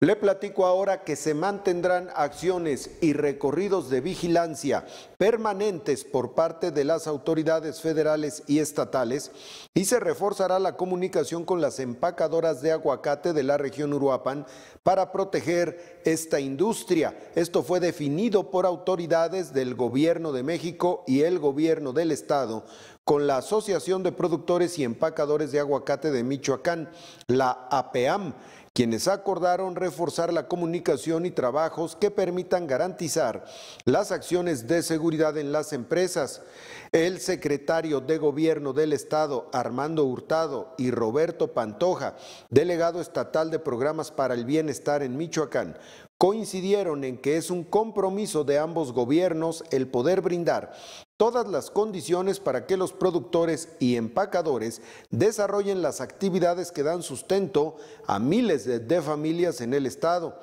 Le platico ahora que se mantendrán acciones y recorridos de vigilancia permanentes por parte de las autoridades federales y estatales y se reforzará la comunicación con las empacadoras de aguacate de la región Uruapan para proteger esta industria. Esto fue definido por autoridades del gobierno de México y el gobierno del estado con la Asociación de Productores y Empacadores de Aguacate de Michoacán, la APEAM, quienes acordaron reforzar la comunicación y trabajos que permitan garantizar las acciones de seguridad en las empresas. El secretario de Gobierno del Estado, Armando Hurtado, y Roberto Pantoja, delegado estatal de Programas para el Bienestar en Michoacán, coincidieron en que es un compromiso de ambos gobiernos el poder brindar todas las condiciones para que los productores y empacadores desarrollen las actividades que dan sustento a miles de, familias en el Estado.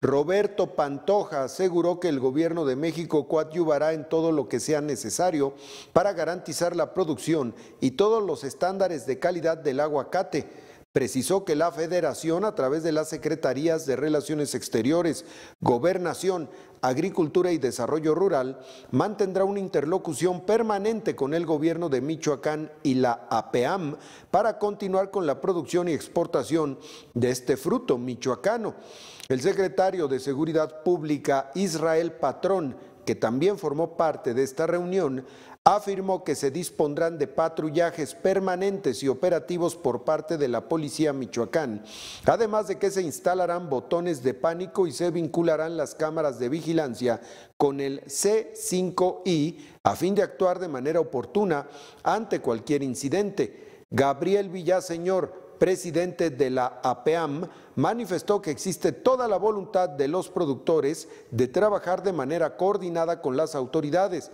Roberto Pantoja aseguró que el gobierno de México coadyuvará en todo lo que sea necesario para garantizar la producción y todos los estándares de calidad del aguacate precisó que la Federación, a través de las Secretarías de Relaciones Exteriores, Gobernación, Agricultura y Desarrollo Rural, mantendrá una interlocución permanente con el gobierno de Michoacán y la APEAM para continuar con la producción y exportación de este fruto michoacano. El secretario de Seguridad Pública, Israel Patrón, que también formó parte de esta reunión, afirmó que se dispondrán de patrullajes permanentes y operativos por parte de la Policía Michoacán, además de que se instalarán botones de pánico y se vincularán las cámaras de vigilancia con el C5I a fin de actuar de manera oportuna ante cualquier incidente. Gabriel Villaseñor, presidente de la APEAM, manifestó que existe toda la voluntad de los productores de trabajar de manera coordinada con las autoridades,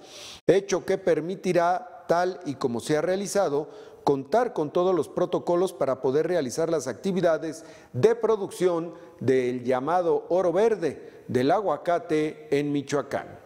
hecho que permitirá, tal y como se ha realizado, contar con todos los protocolos para poder realizar las actividades de producción del llamado oro verde del aguacate en Michoacán.